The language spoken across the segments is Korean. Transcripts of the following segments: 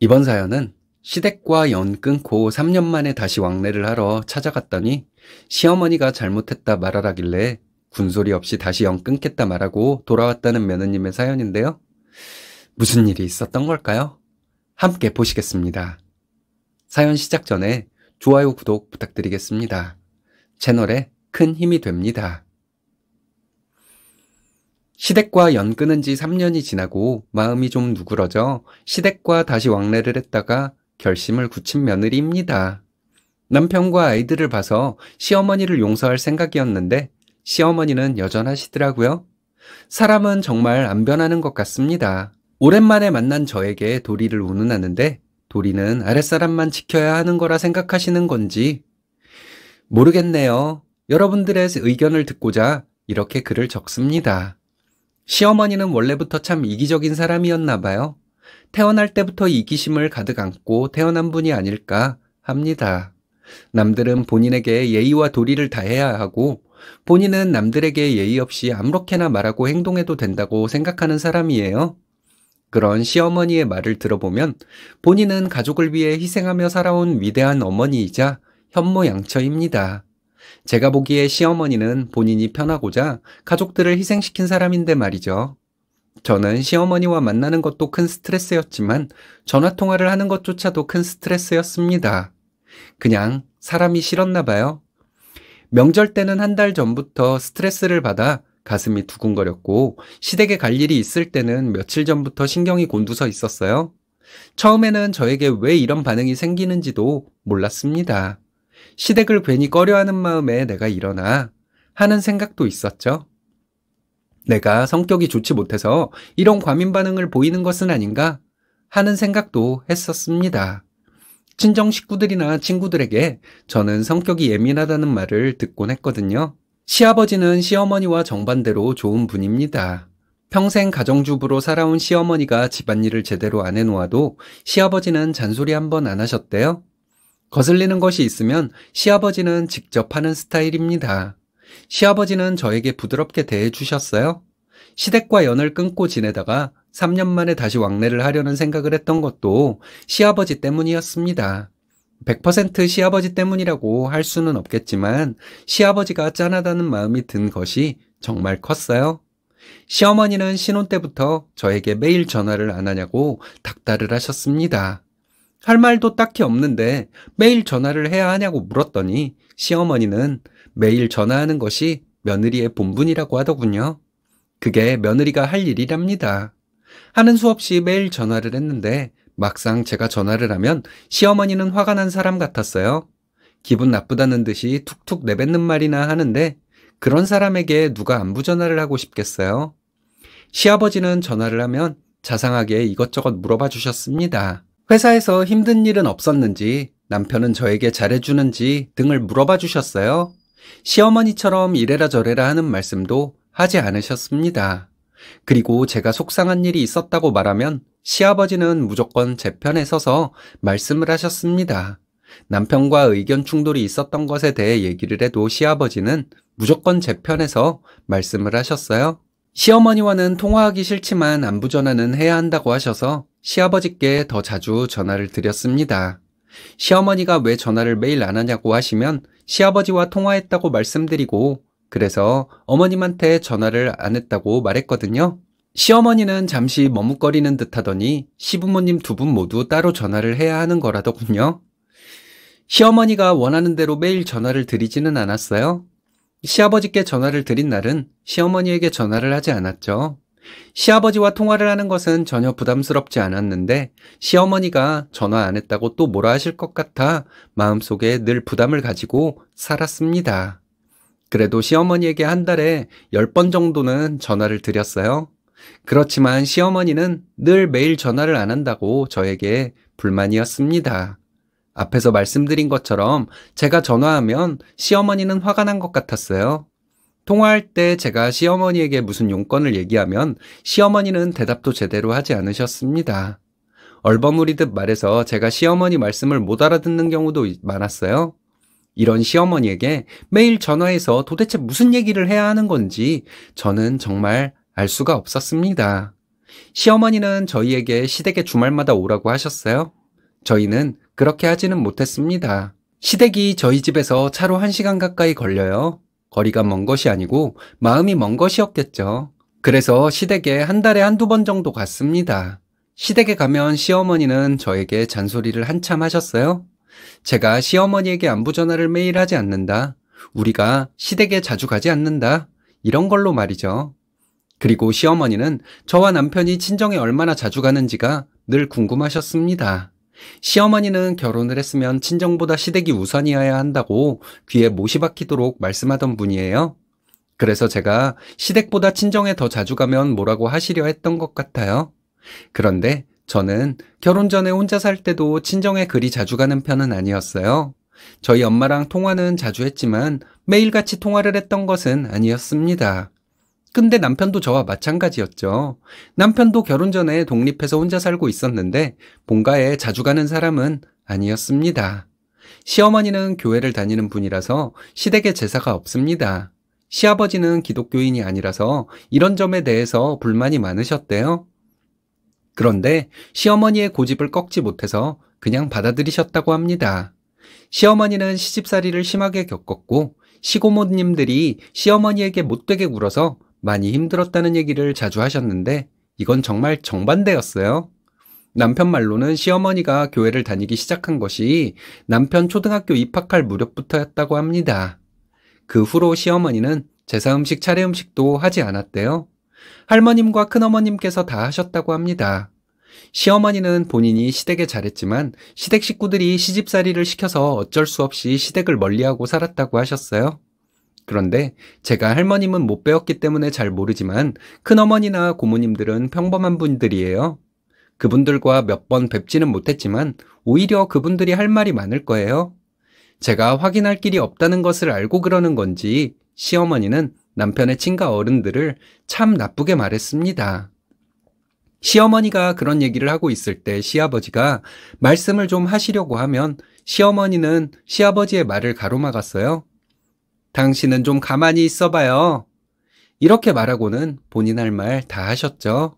이번 사연은 시댁과 연 끊고 3년 만에 다시 왕래를 하러 찾아갔더니 시어머니가 잘못했다 말하라길래 군소리 없이 다시 연 끊겠다 말하고 돌아왔다는 며느님의 사연인데요. 무슨 일이 있었던 걸까요? 함께 보시겠습니다. 사연 시작 전에 좋아요, 구독 부탁드리겠습니다. 채널에 큰 힘이 됩니다. 시댁과 연 끊은 지 3년이 지나고 마음이 좀 누그러져 시댁과 다시 왕래를 했다가 결심을 굳힌 며느리입니다. 남편과 아이들을 봐서 시어머니를 용서할 생각이었는데 시어머니는 여전하시더라고요. 사람은 정말 안 변하는 것 같습니다. 오랜만에 만난 저에게 도리를 운운하는데 도리는 아랫사람만 지켜야 하는 거라 생각하시는 건지 모르겠네요. 여러분들의 의견을 듣고자 이렇게 글을 적습니다. 시어머니는 원래부터 참 이기적인 사람이었나 봐요. 태어날 때부터 이기심을 가득 안고 태어난 분이 아닐까 합니다. 남들은 본인에게 예의와 도리를 다해야 하고 본인은 남들에게 예의 없이 아무렇게나 말하고 행동해도 된다고 생각하는 사람이에요. 그런 시어머니의 말을 들어보면 본인은 가족을 위해 희생하며 살아온 위대한 어머니이자 현모양처입니다. 제가 보기에 시어머니는 본인이 편하고자 가족들을 희생시킨 사람인데 말이죠. 저는 시어머니와 만나는 것도 큰 스트레스였지만 전화통화를 하는 것조차도 큰 스트레스였습니다. 그냥 사람이 싫었나 봐요. 명절 때는 한 달 전부터 스트레스를 받아 가슴이 두근거렸고 시댁에 갈 일이 있을 때는 며칠 전부터 신경이 곤두서 있었어요. 처음에는 저에게 왜 이런 반응이 생기는지도 몰랐습니다. 시댁을 괜히 꺼려하는 마음에 내가 일어나 하는 생각도 있었죠. 내가 성격이 좋지 못해서 이런 과민 반응을 보이는 것은 아닌가 하는 생각도 했었습니다. 친정 식구들이나 친구들에게 저는 성격이 예민하다는 말을 듣곤 했거든요. 시아버지는 시어머니와 정반대로 좋은 분입니다. 평생 가정주부로 살아온 시어머니가 집안일을 제대로 안 해놓아도 시아버지는 잔소리 한 번 안 하셨대요. 거슬리는 것이 있으면 시아버지는 직접 하는 스타일입니다. 시아버지는 저에게 부드럽게 대해 주셨어요. 시댁과 연을 끊고 지내다가 3년 만에 다시 왕래를 하려는 생각을 했던 것도 시아버지 때문이었습니다. 100% 시아버지 때문이라고 할 수는 없겠지만 시아버지가 짠하다는 마음이 든 것이 정말 컸어요. 시어머니는 신혼 때부터 저에게 매일 전화를 안 하냐고 닥달을 하셨습니다. 할 말도 딱히 없는데 매일 전화를 해야 하냐고 물었더니 시어머니는 매일 전화하는 것이 며느리의 본분이라고 하더군요. 그게 며느리가 할 일이랍니다. 하는 수 없이 매일 전화를 했는데 막상 제가 전화를 하면 시어머니는 화가 난 사람 같았어요. 기분 나쁘다는 듯이 툭툭 내뱉는 말이나 하는데 그런 사람에게 누가 안부 전화를 하고 싶겠어요? 시아버지는 전화를 하면 자상하게 이것저것 물어봐 주셨습니다. 회사에서 힘든 일은 없었는지, 남편은 저에게 잘해주는지 등을 물어봐 주셨어요. 시어머니처럼 이래라 저래라 하는 말씀도 하지 않으셨습니다. 그리고 제가 속상한 일이 있었다고 말하면 시아버지는 무조건 제 편에 서서 말씀을 하셨습니다. 남편과 의견 충돌이 있었던 것에 대해 얘기를 해도 시아버지는 무조건 제 편에서 말씀을 하셨어요. 시어머니와는 통화하기 싫지만 안부 전화는 해야 한다고 하셔서 시아버지께 더 자주 전화를 드렸습니다. 시어머니가 왜 전화를 매일 안 하냐고 하시면 시아버지와 통화했다고 말씀드리고 그래서 어머님한테 전화를 안 했다고 말했거든요. 시어머니는 잠시 머뭇거리는 듯 하더니 시부모님 두 분 모두 따로 전화를 해야 하는 거라더군요. 시어머니가 원하는 대로 매일 전화를 드리지는 않았어요. 시아버지께 전화를 드린 날은 시어머니에게 전화를 하지 않았죠. 시아버지와 통화를 하는 것은 전혀 부담스럽지 않았는데 시어머니가 전화 안 했다고 또 뭐라 하실 것 같아 마음속에 늘 부담을 가지고 살았습니다. 그래도 시어머니에게 한 달에 10번 정도는 전화를 드렸어요. 그렇지만 시어머니는 늘 매일 전화를 안 한다고 저에게 불만이었습니다. 앞에서 말씀드린 것처럼 제가 전화하면 시어머니는 화가 난 것 같았어요. 통화할 때 제가 시어머니에게 무슨 용건을 얘기하면 시어머니는 대답도 제대로 하지 않으셨습니다. 얼버무리듯 말해서 제가 시어머니 말씀을 못 알아듣는 경우도 많았어요. 이런 시어머니에게 매일 전화해서 도대체 무슨 얘기를 해야 하는 건지 저는 정말 알 수가 없었습니다. 시어머니는 저희에게 시댁에 주말마다 오라고 하셨어요. 저희는 그렇게 하지는 못했습니다. 시댁이 저희 집에서 차로 1시간 가까이 걸려요. 거리가 먼 것이 아니고 마음이 먼 것이었겠죠. 그래서 시댁에 한 달에 한두 번 정도 갔습니다. 시댁에 가면 시어머니는 저에게 잔소리를 한참 하셨어요. 제가 시어머니에게 안부 전화를 매일 하지 않는다. 우리가 시댁에 자주 가지 않는다. 이런 걸로 말이죠. 그리고 시어머니는 저와 남편이 친정에 얼마나 자주 가는지가 늘 궁금하셨습니다. 시어머니는 결혼을 했으면 친정보다 시댁이 우선이어야 한다고 귀에 못이 박히도록 말씀하던 분이에요. 그래서 제가 시댁보다 친정에 더 자주 가면 뭐라고 하시려 했던 것 같아요. 그런데 저는 결혼 전에 혼자 살 때도 친정에 그리 자주 가는 편은 아니었어요. 저희 엄마랑 통화는 자주 했지만 매일같이 통화를 했던 것은 아니었습니다. 근데 남편도 저와 마찬가지였죠. 남편도 결혼 전에 독립해서 혼자 살고 있었는데 본가에 자주 가는 사람은 아니었습니다. 시어머니는 교회를 다니는 분이라서 시댁에 제사가 없습니다. 시아버지는 기독교인이 아니라서 이런 점에 대해서 불만이 많으셨대요. 그런데 시어머니의 고집을 꺾지 못해서 그냥 받아들이셨다고 합니다. 시어머니는 시집살이를 심하게 겪었고 시고모님들이 시어머니에게 못되게 굴어서 많이 힘들었다는 얘기를 자주 하셨는데 이건 정말 정반대였어요. 남편 말로는 시어머니가 교회를 다니기 시작한 것이 남편 초등학교 입학할 무렵부터였다고 합니다. 그 후로 시어머니는 제사 음식 차례 음식도 하지 않았대요. 할머님과 큰어머님께서 다 하셨다고 합니다. 시어머니는 본인이 시댁에 잘했지만 시댁 식구들이 시집살이를 시켜서 어쩔 수 없이 시댁을 멀리하고 살았다고 하셨어요. 그런데 제가 할머님은 못 배웠기 때문에 잘 모르지만 큰어머니나 고모님들은 평범한 분들이에요. 그분들과 몇 번 뵙지는 못했지만 오히려 그분들이 할 말이 많을 거예요. 제가 확인할 길이 없다는 것을 알고 그러는 건지 시어머니는 남편의 친가 어른들을 참 나쁘게 말했습니다. 시어머니가 그런 얘기를 하고 있을 때 시아버지가 말씀을 좀 하시려고 하면 시어머니는 시아버지의 말을 가로막았어요. 당신은 좀 가만히 있어봐요. 이렇게 말하고는 본인 할 말 다 하셨죠.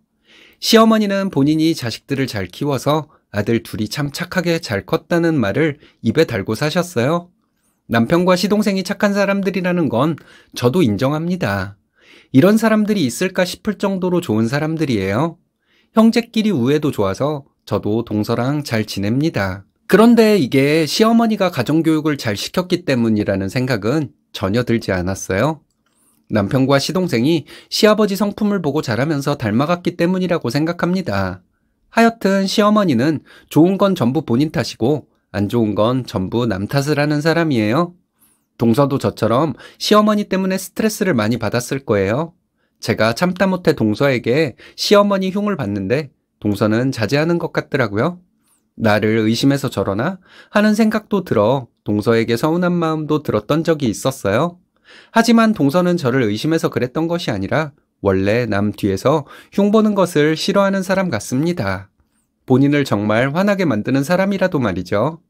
시어머니는 본인이 자식들을 잘 키워서 아들 둘이 참 착하게 잘 컸다는 말을 입에 달고 사셨어요. 남편과 시동생이 착한 사람들이라는 건 저도 인정합니다. 이런 사람들이 있을까 싶을 정도로 좋은 사람들이에요. 형제끼리 우애도 좋아서 저도 동서랑 잘 지냅니다. 그런데 이게 시어머니가 가정교육을 잘 시켰기 때문이라는 생각은 전혀 들지 않았어요. 남편과 시동생이 시아버지 성품을 보고 자라면서 닮아갔기 때문이라고 생각합니다. 하여튼 시어머니는 좋은 건 전부 본인 탓이고 안 좋은 건 전부 남 탓을 하는 사람이에요. 동서도 저처럼 시어머니 때문에 스트레스를 많이 받았을 거예요. 제가 참다 못해 동서에게 시어머니 흉을 봤는데 동서는 자제하는 것 같더라고요. 나를 의심해서 저러나 하는 생각도 들어 동서에게 서운한 마음도 들었던 적이 있었어요. 하지만 동서는 저를 의심해서 그랬던 것이 아니라 원래 남 뒤에서 흉 보는 것을 싫어하는 사람 같습니다. 본인을 정말 화나게 만드는 사람이라도 말이죠.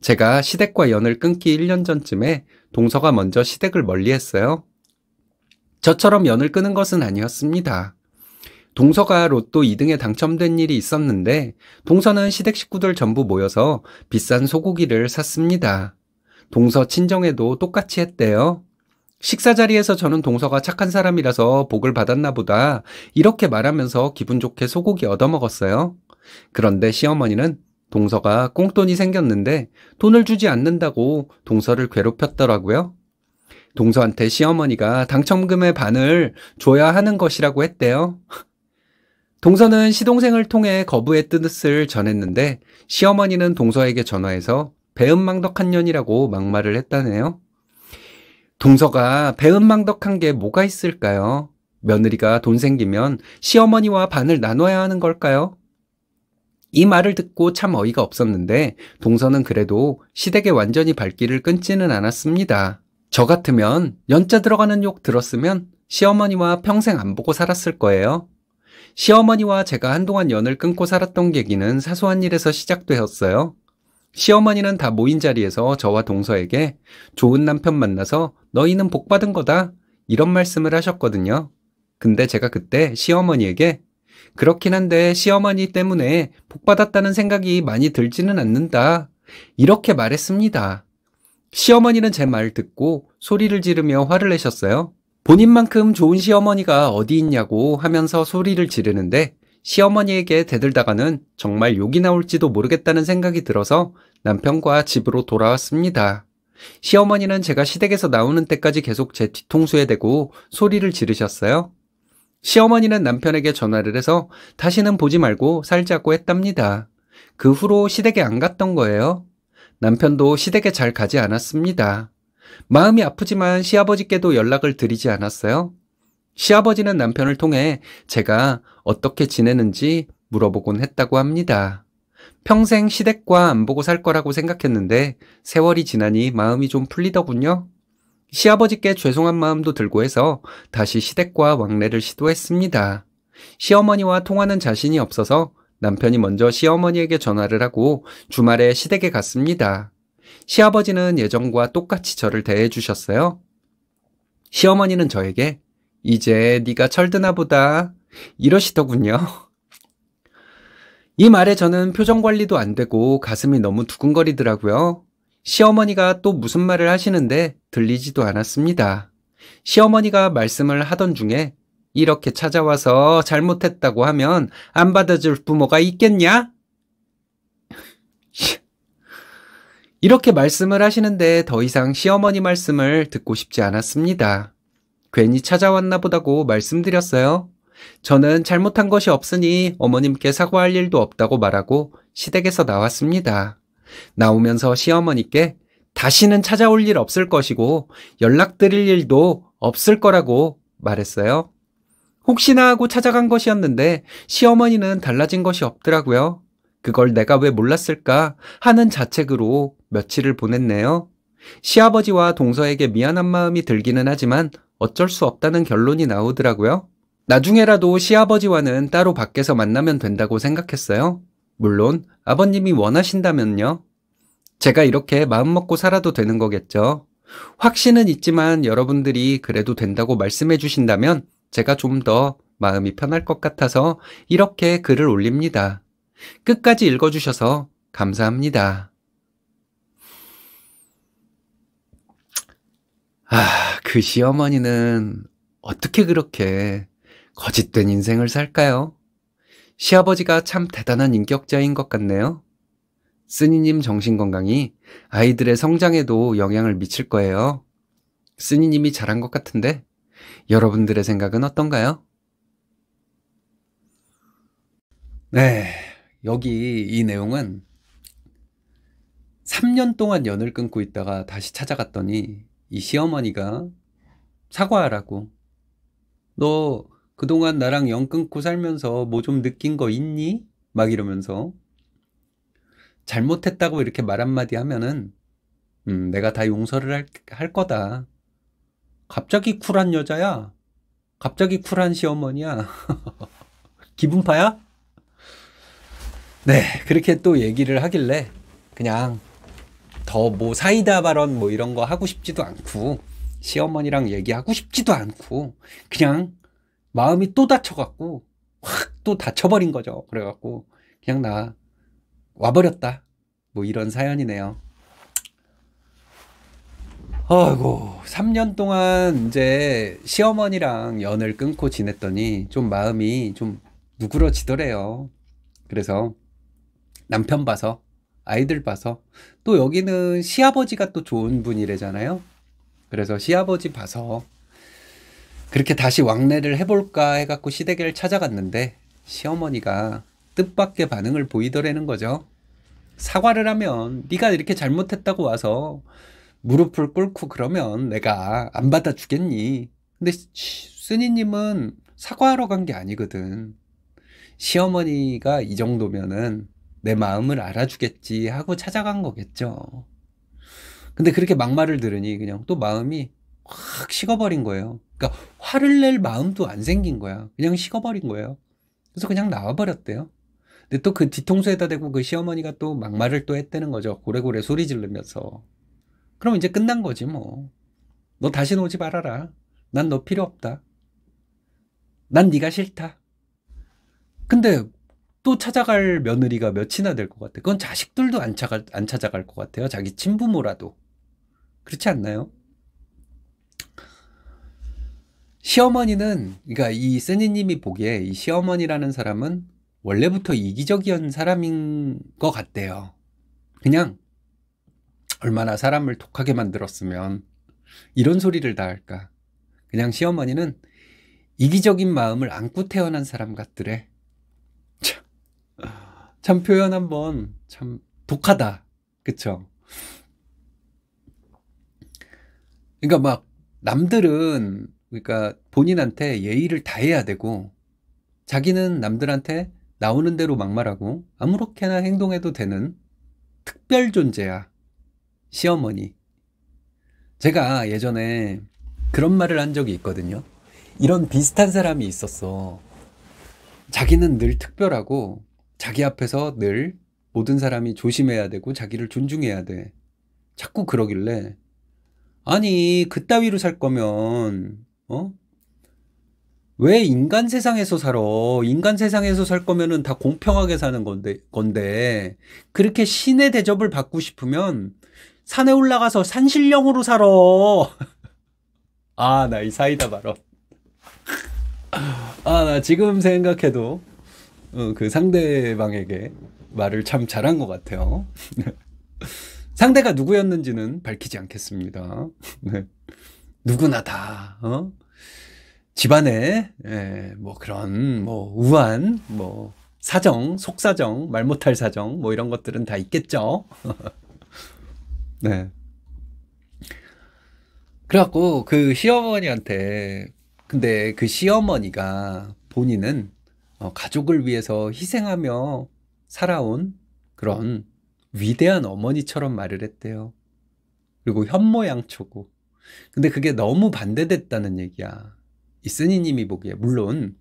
제가 시댁과 연을 끊기 1년 전쯤에 동서가 먼저 시댁을 멀리 했어요. 저처럼 연을 끄는 것은 아니었습니다. 동서가 로또 2등에 당첨된 일이 있었는데 동서는 시댁 식구들 전부 모여서 비싼 소고기를 샀습니다. 동서 친정에도 똑같이 했대요. 식사 자리에서 저는 동서가 착한 사람이라서 복을 받았나 보다 이렇게 말하면서 기분 좋게 소고기 얻어먹었어요. 그런데 시어머니는 동서가 꽁돈이 생겼는데 돈을 주지 않는다고 동서를 괴롭혔더라고요. 동서한테 시어머니가 당첨금의 반을 줘야 하는 것이라고 했대요. 동서는 시동생을 통해 거부의 뜻을 전했는데 시어머니는 동서에게 전화해서 배은망덕한 년이라고 막말을 했다네요. 동서가 배은망덕한 게 뭐가 있을까요? 며느리가 돈 생기면 시어머니와 반을 나눠야 하는 걸까요? 이 말을 듣고 참 어이가 없었는데 동서는 그래도 시댁에 완전히 발길을 끊지는 않았습니다. 저 같으면 연자 들어가는 욕 들었으면 시어머니와 평생 안 보고 살았을 거예요. 시어머니와 제가 한동안 연을 끊고 살았던 계기는 사소한 일에서 시작되었어요. 시어머니는 다 모인 자리에서 저와 동서에게 좋은 남편 만나서 너희는 복 받은 거다. 이런 말씀을 하셨거든요. 근데 제가 그때 시어머니에게 그렇긴 한데 시어머니 때문에 복 받았다는 생각이 많이 들지는 않는다. 이렇게 말했습니다. 시어머니는 제 말 듣고 소리를 지르며 화를 내셨어요. 본인만큼 좋은 시어머니가 어디 있냐고 하면서 소리를 지르는데 시어머니에게 대들다가는 정말 욕이 나올지도 모르겠다는 생각이 들어서 남편과 집으로 돌아왔습니다. 시어머니는 제가 시댁에서 나오는 때까지 계속 제 뒤통수에 대고 소리를 지르셨어요. 시어머니는 남편에게 전화를 해서 다시는 보지 말고 살자고 했답니다. 그 후로 시댁에 안 갔던 거예요. 남편도 시댁에 잘 가지 않았습니다. 마음이 아프지만 시아버지께도 연락을 드리지 않았어요. 시아버지는 남편을 통해 제가 어떻게 지내는지 물어보곤 했다고 합니다. 평생 시댁과 안 보고 살 거라고 생각했는데 세월이 지나니 마음이 좀 풀리더군요. 시아버지께 죄송한 마음도 들고 해서 다시 시댁과 왕래를 시도했습니다. 시어머니와 통화는 자신이 없어서 남편이 먼저 시어머니에게 전화를 하고 주말에 시댁에 갔습니다. 시아버지는 예전과 똑같이 저를 대해 주셨어요. 시어머니는 저에게 이제 네가 철드나 보다 이러시더군요. 이 말에 저는 표정 관리도 안 되고 가슴이 너무 두근거리더라고요. 시어머니가 또 무슨 말을 하시는데 들리지도 않았습니다. 시어머니가 말씀을 하던 중에 이렇게 찾아와서 잘못했다고 하면 안 받아줄 부모가 있겠냐? 이렇게 말씀을 하시는데 더 이상 시어머니 말씀을 듣고 싶지 않았습니다. 괜히 찾아왔나 보다고 말씀드렸어요. 저는 잘못한 것이 없으니 어머님께 사과할 일도 없다고 말하고 시댁에서 나왔습니다. 나오면서 시어머니께 다시는 찾아올 일 없을 것이고 연락드릴 일도 없을 거라고 말했어요. 혹시나 하고 찾아간 것이었는데 시어머니는 달라진 것이 없더라고요. 그걸 내가 왜 몰랐을까 하는 자책으로 며칠을 보냈네요. 시아버지와 동서에게 미안한 마음이 들기는 하지만 어쩔 수 없다는 결론이 나오더라고요. 나중에라도 시아버지와는 따로 밖에서 만나면 된다고 생각했어요. 물론 아버님이 원하신다면요. 제가 이렇게 마음먹고 살아도 되는 거겠죠. 확신은 있지만 여러분들이 그래도 된다고 말씀해 주신다면 제가 좀 더 마음이 편할 것 같아서 이렇게 글을 올립니다. 끝까지 읽어주셔서 감사합니다. 아, 그 시어머니는 어떻게 그렇게 거짓된 인생을 살까요? 시아버지가 참 대단한 인격자인 것 같네요. 스니님 정신건강이 아이들의 성장에도 영향을 미칠 거예요. 스니님이 잘한 것 같은데 여러분들의 생각은 어떤가요? 네, 여기 이 내용은 3년 동안 연을 끊고 있다가 다시 찾아갔더니 이 시어머니가 사과하라고. 너 그동안 나랑 연 끊고 살면서 뭐 좀 느낀 거 있니? 막 이러면서 잘못했다고 이렇게 말 한마디 하면은 음, 내가 다 용서를 할, 할 거다. 갑자기 쿨한 여자야. 갑자기 쿨한 시어머니야. 기분파야? 네, 그렇게 또 얘기를 하길래 그냥 더뭐 사이다 발언 뭐 이런 거 하고 싶지도 않고 시어머니랑 얘기하고 싶지도 않고 그냥 마음이 또 다쳐갖고 확 또 다쳐버린 거죠. 그래갖고 그냥 나 와버렸다. 뭐 이런 사연이네요. 아이고, 3년 동안 이제 시어머니랑 연을 끊고 지냈더니 좀 마음이 좀 누그러지더래요. 그래서 남편 봐서 아이들 봐서 또 여기는 시아버지가 또 좋은 분이래잖아요. 그래서 시아버지 봐서 그렇게 다시 왕래를 해볼까 해갖고 시댁을 찾아갔는데 시어머니가 뜻밖의 반응을 보이더라는 거죠. 사과를 하면 네가 이렇게 잘못했다고 와서 무릎을 꿇고 그러면 내가 안 받아주겠니? 근데 스니님은 사과하러 간 게 아니거든. 시어머니가 이 정도면은 내 마음을 알아주겠지 하고 찾아간 거겠죠. 근데 그렇게 막말을 들으니 그냥 또 마음이 확 식어버린 거예요. 그러니까 화를 낼 마음도 안 생긴 거야. 그냥 식어버린 거예요. 그래서 그냥 나와버렸대요. 근데 또 그 뒤통수에다 대고 그 시어머니가 또 막말을 또 했다는 거죠. 고래고래 소리 지르면서. 그럼 이제 끝난 거지 뭐. 너 다시 오지 말아라. 난 너 필요 없다. 난 네가 싫다. 근데 또 찾아갈 며느리가 몇이나 될 것 같아. 요 그건 자식들도 안, 찾아, 안 찾아갈 것 같아요. 자기 친부모라도. 그렇지 않나요? 시어머니는, 그러니까 이 세니님이 보기에 이 시어머니라는 사람은 원래부터 이기적이었 사람인 것 같대요. 그냥 얼마나 사람을 독하게 만들었으면 이런 소리를 다 할까. 그냥 시어머니는 이기적인 마음을 안고 태어난 사람 같더래. 참 표현 한번 참 독하다. 그쵸? 그러니까 막 남들은 그러니까 본인한테 예의를 다해야 되고 자기는 남들한테 나오는 대로 막말하고 아무렇게나 행동해도 되는 특별 존재야. 시어머니. 제가 예전에 그런 말을 한 적이 있거든요. 이런 비슷한 사람이 있었어. 자기는 늘 특별하고 자기 앞에서 늘 모든 사람이 조심해야 되고 자기를 존중해야 돼. 자꾸 그러길래 아니 그따위로 살 거면 어? 왜 인간 세상에서 살아? 인간 세상에서 살 거면은 다 공평하게 사는 건데, 건데, 그렇게 신의 대접을 받고 싶으면 산에 올라가서 산신령으로 살아. 아, 나 이 사이다 바로. 아, 나 지금 생각해도 어, 그 상대방에게 말을 참 잘한 것 같아요. 상대가 누구였는지는 밝히지 않겠습니다. 네. 누구나 다, 어? 집안에, 예, 뭐 그런, 뭐, 우한, 뭐, 사정, 속사정, 말 못할 사정, 뭐 이런 것들은 다 있겠죠. 네. 그래갖고 그 시어머니한테, 근데 그 시어머니가 본인은 어, 가족을 위해서 희생하며 살아온 그런 위대한 어머니처럼 말을 했대요. 그리고 현모양초고. 근데 그게 너무 반대됐다는 얘기야. 이 스니님이 보기에. 물론,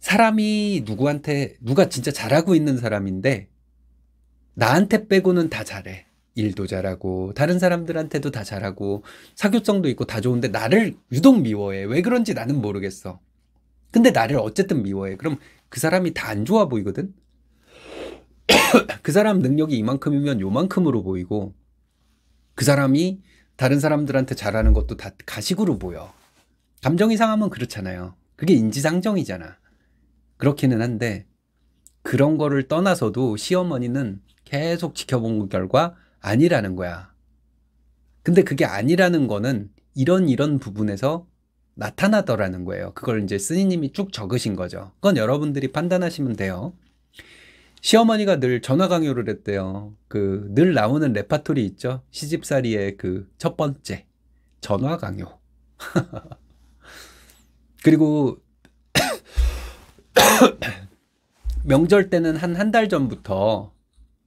사람이 누구한테, 누가 진짜 잘하고 있는 사람인데, 나한테 빼고는 다 잘해. 일도 잘하고, 다른 사람들한테도 다 잘하고, 사교성도 있고 다 좋은데, 나를 유독 미워해. 왜 그런지 나는 모르겠어. 근데 나를 어쨌든 미워해. 그럼 그 사람이 다 안 좋아 보이거든? 그 사람 능력이 이만큼이면 요만큼으로 보이고, 그 사람이 다른 사람들한테 잘하는 것도 다 가식으로 보여. 감정이 상하면 그렇잖아요. 그게 인지상정이잖아. 그렇기는 한데, 그런 거를 떠나서도 시어머니는 계속 지켜본 결과 아니라는 거야. 근데 그게 아니라는 거는 이런 이런 부분에서 나타나더라는 거예요. 그걸 이제 스님이 쭉 적으신 거죠. 그건 여러분들이 판단하시면 돼요. 시어머니가 늘 전화 강요를 했대요. 그 늘 나오는 레파토리 있죠. 시집살이의 그 첫 번째 전화 강요. 그리고 명절 때는 한 한 달 전부터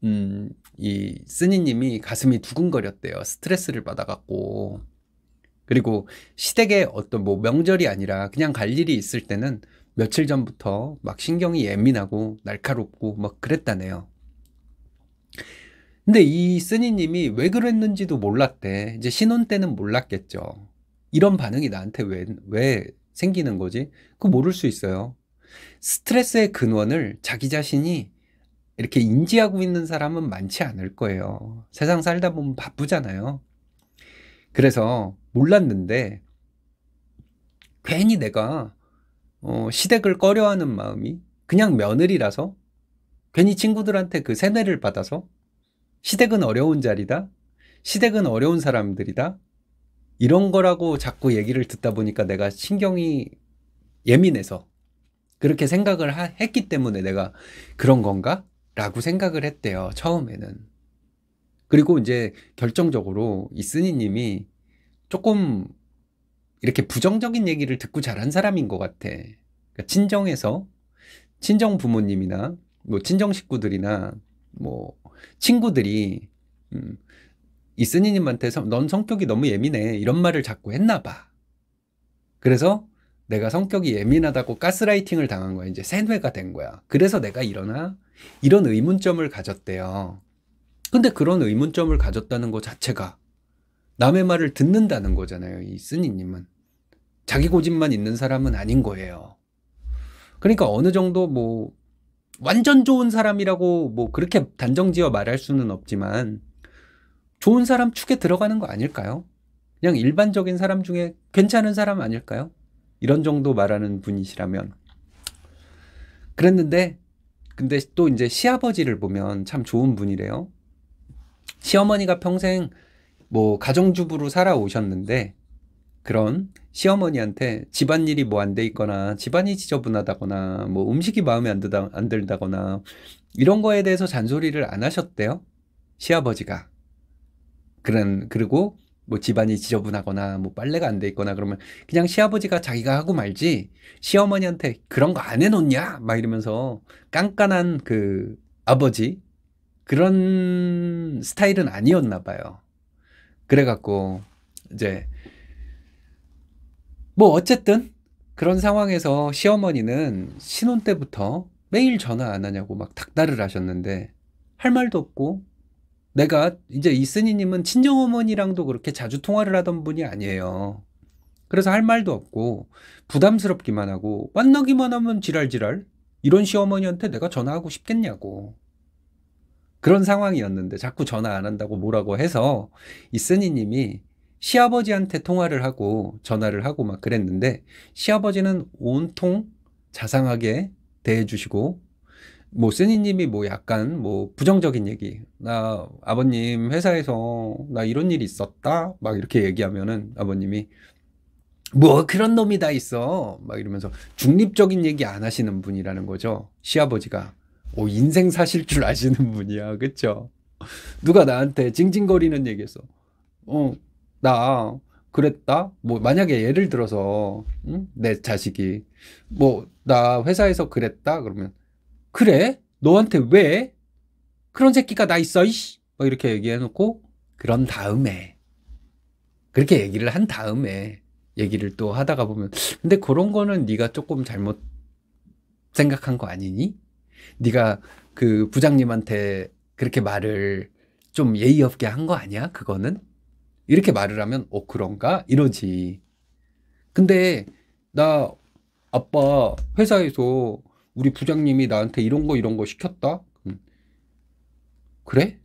음, 이 스니님이 가슴이 두근거렸대요. 스트레스를 받아갖고 그리고 시댁에 어떤 뭐 명절이 아니라 그냥 갈 일이 있을 때는 며칠 전부터 막 신경이 예민하고 날카롭고 막 그랬다네요. 근데 이쓰니님이왜 그랬는지도 몰랐대. 이제 신혼 때는 몰랐겠죠. 이런 반응이 나한테 왜, 왜 생기는 거지? 그거 모를 수 있어요. 스트레스의 근원을 자기 자신이 이렇게 인지하고 있는 사람은 많지 않을 거예요. 세상 살다 보면 바쁘잖아요. 그래서 몰랐는데 괜히 내가 어, 시댁을 꺼려하는 마음이 그냥 며느리라서 괜히 친구들한테 그 세뇌를 받아서 시댁은 어려운 자리다. 시댁은 어려운 사람들이다. 이런 거라고 자꾸 얘기를 듣다 보니까 내가 신경이 예민해서 그렇게 생각을 하, 했기 때문에 내가 그런 건가? 라고 생각을 했대요. 처음에는. 그리고 이제 결정적으로 이스니 님이 조금 이렇게 부정적인 얘기를 듣고 자란 사람인 것 같아. 그러니까 친정에서 친정 부모님이나 뭐 친정 식구들이나 뭐 친구들이 음, 이스니님한테 넌 성격이 너무 예민해 이런 말을 자꾸 했나 봐. 그래서 내가 성격이 예민하다고 가스라이팅을 당한 거야. 이제 세뇌가 된 거야. 그래서 내가 이러나 이런 의문점을 가졌대요. 근데 그런 의문점을 가졌다는 것 자체가 남의 말을 듣는다는 거잖아요. 이 스님님은. 자기 고집만 있는 사람은 아닌 거예요. 그러니까 어느 정도 뭐 완전 좋은 사람이라고 뭐 그렇게 단정지어 말할 수는 없지만 좋은 사람 축에 들어가는 거 아닐까요? 그냥 일반적인 사람 중에 괜찮은 사람 아닐까요? 이런 정도 말하는 분이시라면 그랬는데 근데 또 이제 시아버지를 보면 참 좋은 분이래요. 시어머니가 평생 뭐 가정주부로 살아오셨는데 그런 시어머니한테 집안일이 뭐 안 돼 있거나 집안이 지저분하다거나 뭐 음식이 마음에 안, 드다, 안 들다거나 이런 거에 대해서 잔소리를 안 하셨대요. 시아버지가. 그런 그리고 뭐 집안이 지저분하거나 뭐 빨래가 안 돼 있거나 그러면 그냥 시아버지가 자기가 하고 말지 시어머니한테 그런 거 안 해놓냐 막 이러면서 깐깐한 그 아버지 그런 스타일은 아니었나 봐요. 그래갖고 이제 뭐 어쨌든 그런 상황에서 시어머니는 신혼 때부터 매일 전화 안 하냐고 막 닥달을 하셨는데 할 말도 없고 내가 이제 이 스님님은 친정어머니랑도 그렇게 자주 통화를 하던 분이 아니에요. 그래서 할 말도 없고 부담스럽기만 하고 만나기만 하면 지랄지랄 이런 시어머니한테 내가 전화하고 싶겠냐고 그런 상황이었는데 자꾸 전화 안 한다고 뭐라고 해서 이쓰니님이 시아버지한테 통화를 하고 전화를 하고 막 그랬는데 시아버지는 온통 자상하게 대해주시고 뭐쓰니님이뭐 약간 뭐 부정적인 얘기 나 아버님 회사에서 나 이런 일이 있었다 막 이렇게 얘기하면은 아버님이 뭐 그런 놈이 다 있어 막 이러면서 중립적인 얘기 안 하시는 분이라는 거죠 시아버지가 오, 인생 사실 줄 아시는 분이야. 그쵸? 누가 나한테 징징거리는 얘기했어. 어, 나 그랬다? 뭐, 만약에 예를 들어서, 응? 내 자식이, 뭐, 나 회사에서 그랬다? 그러면, 그래? 너한테 왜? 그런 새끼가 나 있어, 이씨! 막 이렇게 얘기해놓고, 그런 다음에, 그렇게 얘기를 한 다음에, 얘기를 또 하다가 보면, 근데 그런 거는 네가 조금 잘못 생각한 거 아니니? 네가 그 부장님한테 그렇게 말을 좀 예의 없게 한 거 아니야? 그거는? 이렇게 말을 하면 어 그런가? 이러지. 근데 나 아빠 회사에서 우리 부장님이 나한테 이런 거 이런 거 시켰다. 음. 그래?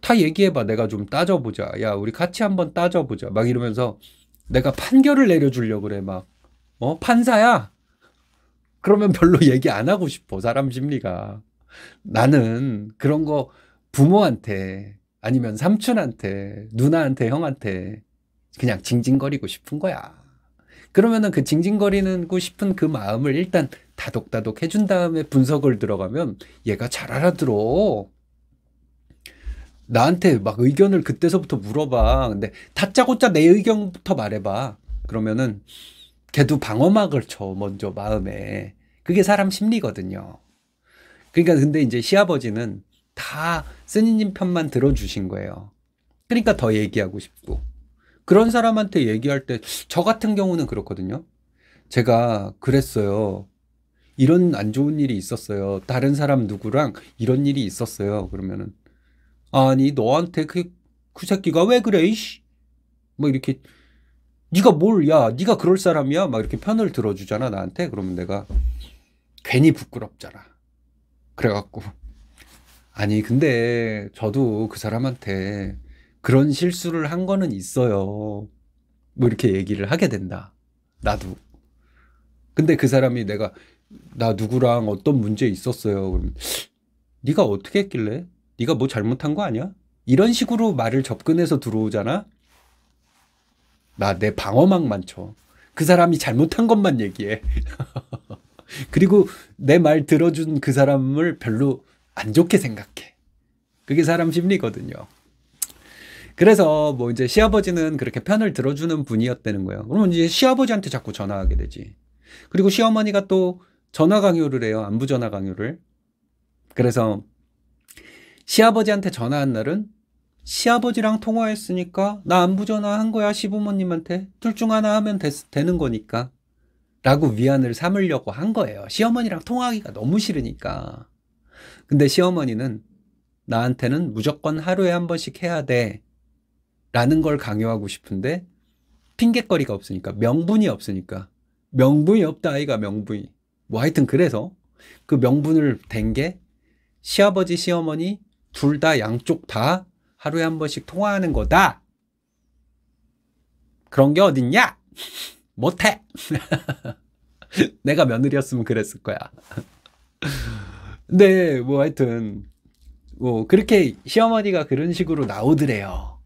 다 얘기해봐. 내가 좀 따져보자. 야, 우리 같이 한번 따져보자. 막 이러면서 내가 판결을 내려주려 고 그래. 막, 어? 판사야? 그러면 별로 얘기 안 하고 싶어 사람 심리가 나는 그런 거 부모한테 아니면 삼촌한테 누나한테 형한테 그냥 징징거리고 싶은 거야. 그러면은 그 징징거리는고 싶은 그 마음을 일단 다독다독 해준 다음에 분석을 들어가면 얘가 잘 알아들어. 나한테 막 의견을 그때서부터 물어봐. 근데 다짜고짜 내 의견부터 말해봐. 그러면은 걔도 방어막을 쳐 먼저 마음에 그게 사람 심리거든요. 그러니까 근데 이제 시아버지는 다 스님님 편만 들어주신 거예요. 그러니까 더 얘기하고 싶고. 그런 사람한테 얘기할 때, 저 같은 경우는 그렇거든요. 제가 그랬어요. 이런 안 좋은 일이 있었어요. 다른 사람 누구랑 이런 일이 있었어요. 그러면은, 아니, 너한테 그, 그 새끼가 왜 그래, 이씨? 뭐 이렇게, 네가뭘 야, 네가 그럴 사람이야? 막 이렇게 편을 들어주잖아, 나한테. 그러면 내가, 괜히 부끄럽잖아. 그래갖고 아니 근데 저도 그 사람한테 그런 실수를 한 거는 있어요. 뭐 이렇게 얘기를 하게 된다. 나도. 근데 그 사람이 내가 나 누구랑 어떤 문제 있었어요. 그 네가 어떻게 했길래? 네가 뭐 잘못한 거 아니야? 이런 식으로 말을 접근해서 들어오잖아. 나 내 방어망만 쳐. 그 사람이 잘못한 것만 얘기해. 그리고 내 말 들어준 그 사람을 별로 안 좋게 생각해. 그게 사람 심리거든요. 그래서 뭐 이제 시아버지는 그렇게 편을 들어주는 분이었다는 거예요. 그러면 이제 시아버지한테 자꾸 전화하게 되지. 그리고 시어머니가 또 전화 강요를 해요. 안부 전화 강요를. 그래서 시아버지한테 전화한 날은 시아버지랑 통화했으니까 나 안부 전화한 거야 시부모님한테 둘 중 하나 하면 되, 되는 거니까 라고 위안을 삼으려고 한 거예요. 시어머니랑 통화하기가 너무 싫으니까. 근데 시어머니는 나한테는 무조건 하루에 한 번씩 해야 돼. 라는 걸 강요하고 싶은데 핑계거리가 없으니까 명분이 없으니까 명분이 없다 아이가 명분이 뭐 하여튼 그래서 그 명분을 댄 게 시아버지 시어머니 둘 다 양쪽 다 하루에 한 번씩 통화하는 거다 그런 게 어딨냐 못해. 내가 며느리였으면 그랬을 거야. 네, 뭐 하여튼 뭐 그렇게 시어머니가 그런 식으로 나오더래요.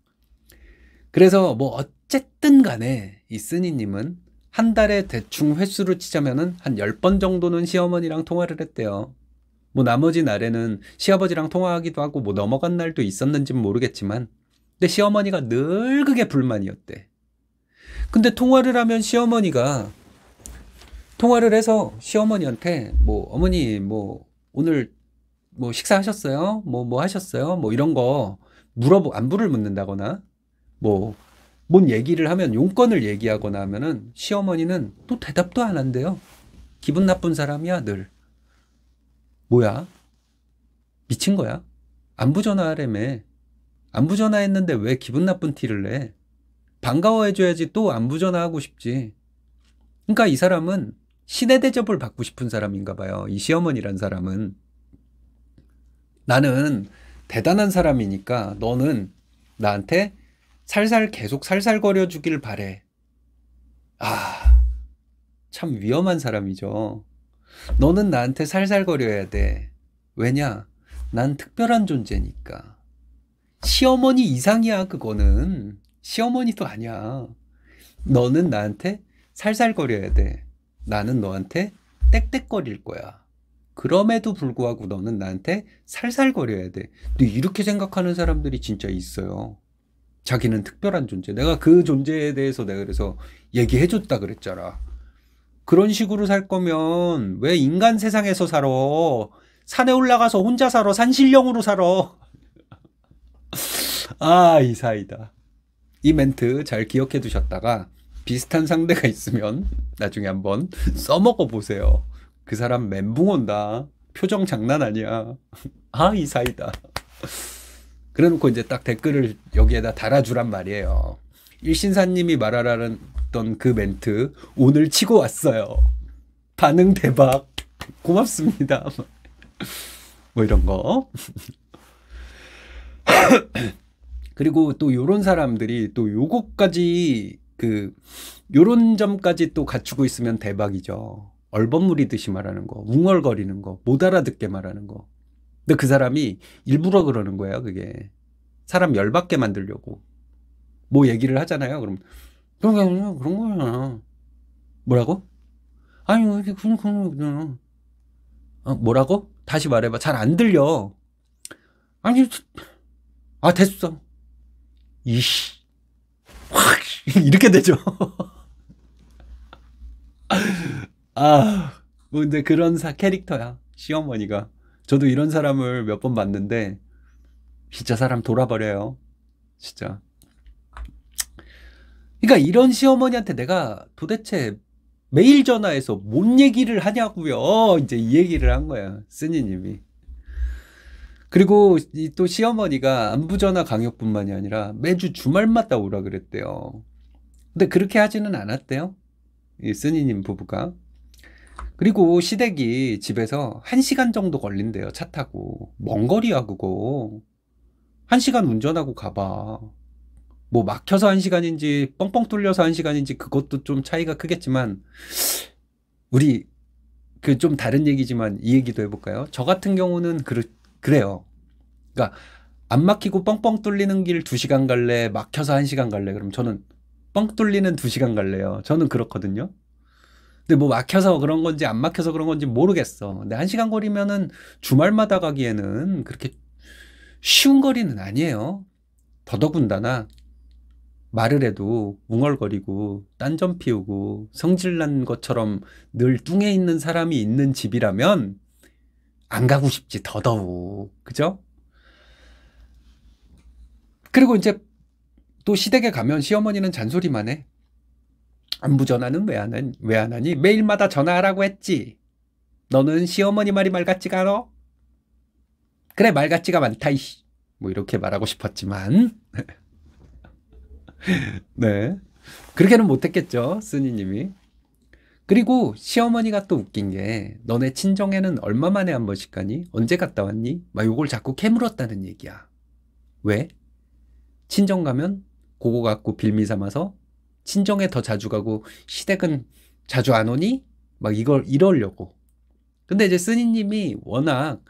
그래서 뭐 어쨌든 간에 이 스니님은 한 달에 대충 횟수로 치자면은 한 10번 정도는 시어머니랑 통화를 했대요. 뭐 나머지 날에는 시아버지랑 통화하기도 하고 뭐 넘어간 날도 있었는지 모르겠지만 근데 시어머니가 늘 그게 불만이었대. 근데 통화를 하면 시어머니가 통화를 해서 시어머니한테 뭐 어머니 뭐 오늘 뭐 식사하셨어요? 뭐뭐 뭐 하셨어요? 뭐 이런 거 물어보 안부를 묻는다거나 뭐 뭔 얘기를 하면 용건을 얘기하거나 하면은 시어머니는 또 대답도 안 한대요. 기분 나쁜 사람이야 늘. 뭐야? 미친 거야? 안부 전화하래매 안부 전화했는데 왜 기분 나쁜 티를 내? 반가워해줘야지 또 안부 전화하고 싶지. 그러니까 이 사람은 신의 대접을 받고 싶은 사람인가 봐요. 이 시어머니란 사람은. 나는 대단한 사람이니까 너는 나한테 살살 계속 살살거려 주길 바래. 아, 참 위험한 사람이죠. 너는 나한테 살살거려야 돼. 왜냐? 난 특별한 존재니까. 시어머니 이상이야, 그거는. 시어머니도 아니야. 너는 나한테 살살거려야 돼. 나는 너한테 땡땡거릴 거야. 그럼에도 불구하고 너는 나한테 살살거려야 돼. 근데 이렇게 생각하는 사람들이 진짜 있어요. 자기는 특별한 존재. 내가 그 존재에 대해서 내가 그래서 얘기해줬다 그랬잖아. 그런 식으로 살 거면 왜 인간 세상에서 살아? 산에 올라가서 혼자 살아. 산신령으로 살아. 아, 이 사이다. 이 멘트 잘 기억해 두셨다가 비슷한 상대가 있으면 나중에 한번 써먹어 보세요. 그 사람 멘붕 온다. 표정 장난 아니야. 아, 이 사이다. 그래 놓고 이제 딱 댓글을 여기에다 달아주란 말이에요. 일신사님이 말하라는 그 멘트 오늘 치고 왔어요. 반응 대박. 고맙습니다. 뭐 이런 거. 그리고 또 요런 사람들이 또요것까지그 요런 점까지 또 갖추고 있으면 대박이죠. 얼버무리듯이 말하는 거, 웅얼거리는 거, 못 알아듣게 말하는 거. 근데 그 사람이 일부러 그러는 거야, 그게. 사람 열받게 만들려고. 뭐 얘기를 하잖아요. 그럼 그런 거 그런 거야. 뭐라고? 아니, 그렇게 그런 그런 거 어, 뭐라고? 다시 말해 봐. 잘 안 들려. 아니 아 됐어. 이씨 확 이렇게 되죠. 아 뭐 근데 그런 사 캐릭터야 시어머니가 저도 이런 사람을 몇 번 봤는데 진짜 사람 돌아버려요 진짜. 그러니까 이런 시어머니한테 내가 도대체 매일 전화해서 뭔 얘기를 하냐고요. 이제 이 얘기를 한 거야 스니님이. 그리고 또 시어머니가 안부전화 강요뿐만이 아니라 매주 주말마다 오라 그랬대요. 근데 그렇게 하지는 않았대요. 이 스니님 부부가. 그리고 시댁이 집에서 1시간 정도 걸린대요. 차 타고. 먼 거리야 그거. 한시간 운전하고 가봐. 뭐 막혀서 1시간인지 뻥뻥 뚫려서 1시간인지 그것도 좀 차이가 크겠지만 우리 그 좀 다른 얘기지만 이 얘기도 해볼까요? 저 같은 경우는 그렇 그래요. 그러니까 안 막히고 뻥뻥 뚫리는 길 2시간 갈래, 막혀서 1시간 갈래. 그럼 저는 뻥 뚫리는 2시간 갈래요. 저는 그렇거든요. 근데 뭐 막혀서 그런 건지 안 막혀서 그런 건지 모르겠어. 근데 1시간 거리면은 주말마다 가기에는 그렇게 쉬운 거리는 아니에요. 더더군다나 말을 해도 웅얼거리고 딴 점 피우고 성질난 것처럼 늘 뚱에 있는 사람이 있는 집이라면 안 가고 싶지 더더욱 그죠? 그리고 이제 또 시댁에 가면 시어머니는 잔소리만 해. 안부 전화는 왜 안 하니? 왜안 하니? 매일마다 전화하라고 했지. 너는 시어머니 말이 말 같지가 않아? 그래 말 같지가 많다 이씨. 뭐 이렇게 말하고 싶었지만 네 그렇게는 못했겠죠 스니님이 그리고 시어머니가 또 웃긴 게 너네 친정에는 얼마 만에 한 번씩 가니? 언제 갔다 왔니? 막 요걸 자꾸 캐물었다는 얘기야. 왜? 친정 가면 고거 갖고 빌미 삼아서 친정에 더 자주 가고 시댁은 자주 안 오니? 막 이걸 이러려고. 근데 이제 스니님이 워낙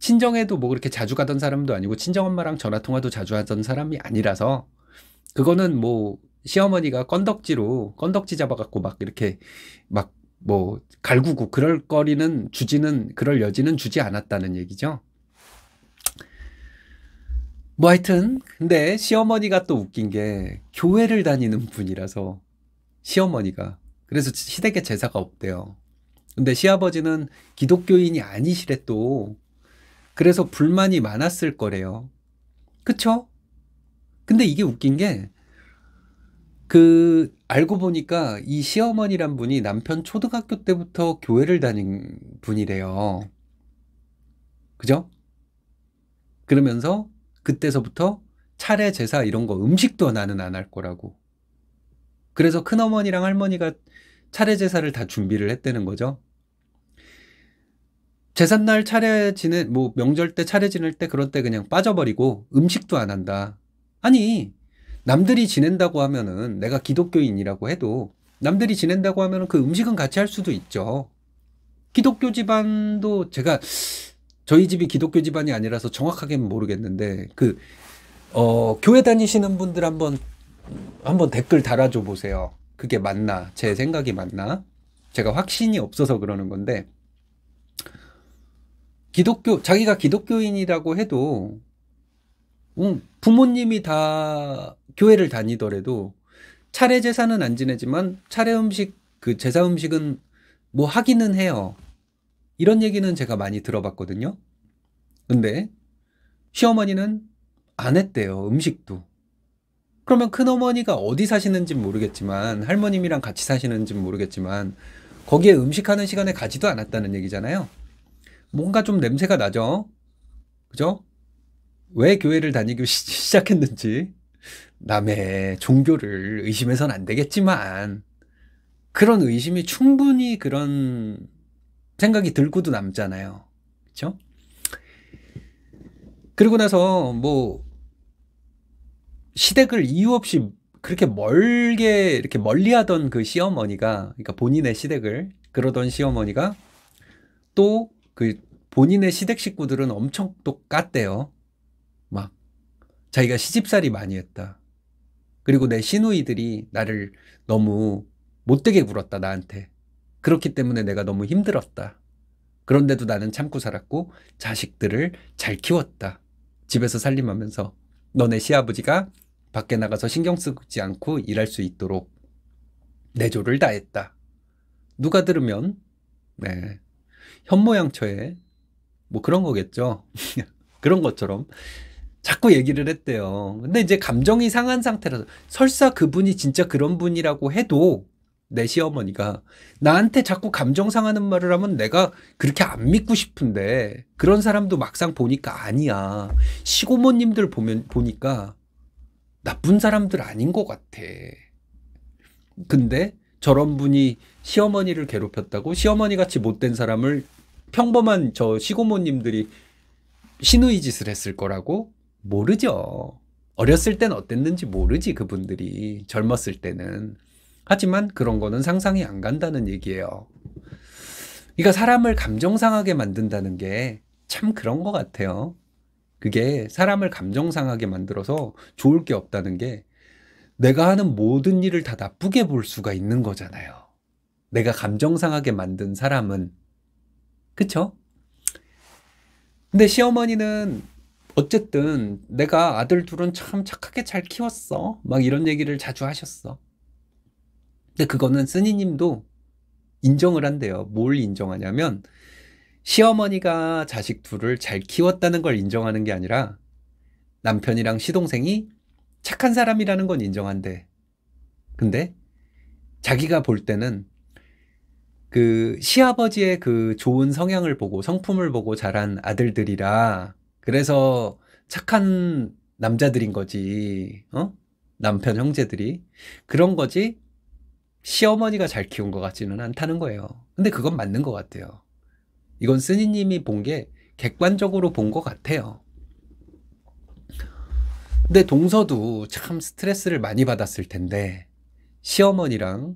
친정에도 뭐 그렇게 자주 가던 사람도 아니고 친정엄마랑 전화통화도 자주 하던 사람이 아니라서 그거는 뭐 시어머니가 건덕지로 건덕지 잡아갖고 막 이렇게 막 뭐 갈구고 그럴 거리는 주지는 그럴 여지는 주지 않았다는 얘기죠. 뭐 하여튼 근데 시어머니가 또 웃긴 게 교회를 다니는 분이라서 시어머니가 그래서 시댁에 제사가 없대요. 근데 시아버지는 기독교인이 아니시래 또 그래서 불만이 많았을 거래요. 그쵸? 근데 이게 웃긴 게그 알고 보니까 이 시어머니란 분이 남편 초등학교 때부터 교회를 다닌 분이래요. 그죠? 그러면서 그때서부터 차례 제사 이런 거 음식도 나는 안 할 거라고. 그래서 큰어머니랑 할머니가 차례 제사를 다 준비를 했다는 거죠. 제삿날 차례 지낸 뭐 명절 때 차례 지낼 때 그럴 때 그냥 빠져버리고 음식도 안 한다. 아니 남들이 지낸다고 하면은 내가 기독교인이라고 해도 남들이 지낸다고 하면은 그 음식은 같이 할 수도 있죠. 기독교 집안도 제가 저희 집이 기독교 집안이 아니라서 정확하게는 모르겠는데 그 어, 교회 다니시는 분들 한번 한번 댓글 달아줘 보세요. 그게 맞나? 제 생각이 맞나? 제가 확신이 없어서 그러는 건데 기독교 자기가 기독교인이라고 해도 음, 부모님이 다 교회를 다니더라도 차례 제사는 안 지내지만 차례 음식 그 제사 음식은 뭐 하기는 해요. 이런 얘기는 제가 많이 들어봤거든요. 근데 시어머니는 안 했대요. 음식도. 그러면 큰어머니가 어디 사시는지 모르겠지만 할머님이랑 같이 사시는지 모르겠지만 거기에 음식하는 시간에 가지도 않았다는 얘기잖아요. 뭔가 좀 냄새가 나죠. 그죠? 왜 교회를 다니기 시작했는지 남의 종교를 의심해서는 안 되겠지만 그런 의심이 충분히 그런 생각이 들고도 남잖아요. 그렇죠? 그리고 나서 뭐 시댁을 이유 없이 그렇게 멀게 이렇게 멀리하던 그 시어머니가 그러니까 본인의 시댁을 그러던 시어머니가 또 그 본인의 시댁 식구들은 엄청 또 깠대요. 막 자기가 시집살이 많이 했다. 그리고 내 시누이들이 나를 너무 못되게 굴었다, 나한테. 그렇기 때문에 내가 너무 힘들었다. 그런데도 나는 참고 살았고, 자식들을 잘 키웠다. 집에서 살림하면서 너네 시아버지가 밖에 나가서 신경 쓰지 않고 일할 수 있도록 내조를 다했다. 누가 들으면, 네. 현모양처에 뭐 그런 거겠죠. 그런 것처럼 자꾸 얘기를 했대요. 근데 이제 감정이 상한 상태라서 설사 그분이 진짜 그런 분이라고 해도 내 시어머니가 나한테 자꾸 감정 상하는 말을 하면 내가 그렇게 안 믿고 싶은데 그런 사람도 막상 보니까 아니야. 시고모님들 보면 보니까 나쁜 사람들 아닌 것 같아. 근데 저런 분이 시어머니를 괴롭혔다고 시어머니 같이 못된 사람을 평범한 저 시고모님들이 신의 우 짓을 했을 거라고 모르죠. 어렸을 땐 어땠는지 모르지, 그분들이. 젊었을 때는. 하지만 그런 거는 상상이 안 간다는 얘기예요. 그러니까 사람을 감정상하게 만든다는 게 참 그런 것 같아요. 그게 사람을 감정상하게 만들어서 좋을 게 없다는 게 내가 하는 모든 일을 다 나쁘게 볼 수가 있는 거잖아요. 내가 감정상하게 만든 사람은. 그쵸? 근데 시어머니는 어쨌든 내가 아들 둘은 참 착하게 잘 키웠어. 막 이런 얘기를 자주 하셨어. 근데 그거는 스님님도 인정을 한대요. 뭘 인정하냐면 시어머니가 자식 둘을 잘 키웠다는 걸 인정하는 게 아니라 남편이랑 시동생이 착한 사람이라는 건 인정한대. 근데 자기가 볼 때는 그 시아버지의 그 좋은 성향을 보고 성품을 보고 자란 아들들이라 그래서 착한 남자들인 거지. 어? 남편 형제들이 그런 거지. 시어머니가 잘 키운 것 같지는 않다는 거예요. 근데 그건 맞는 것 같아요. 이건 스님님이 본 게 객관적으로 본 것 같아요. 근데 동서도 참 스트레스를 많이 받았을 텐데 시어머니랑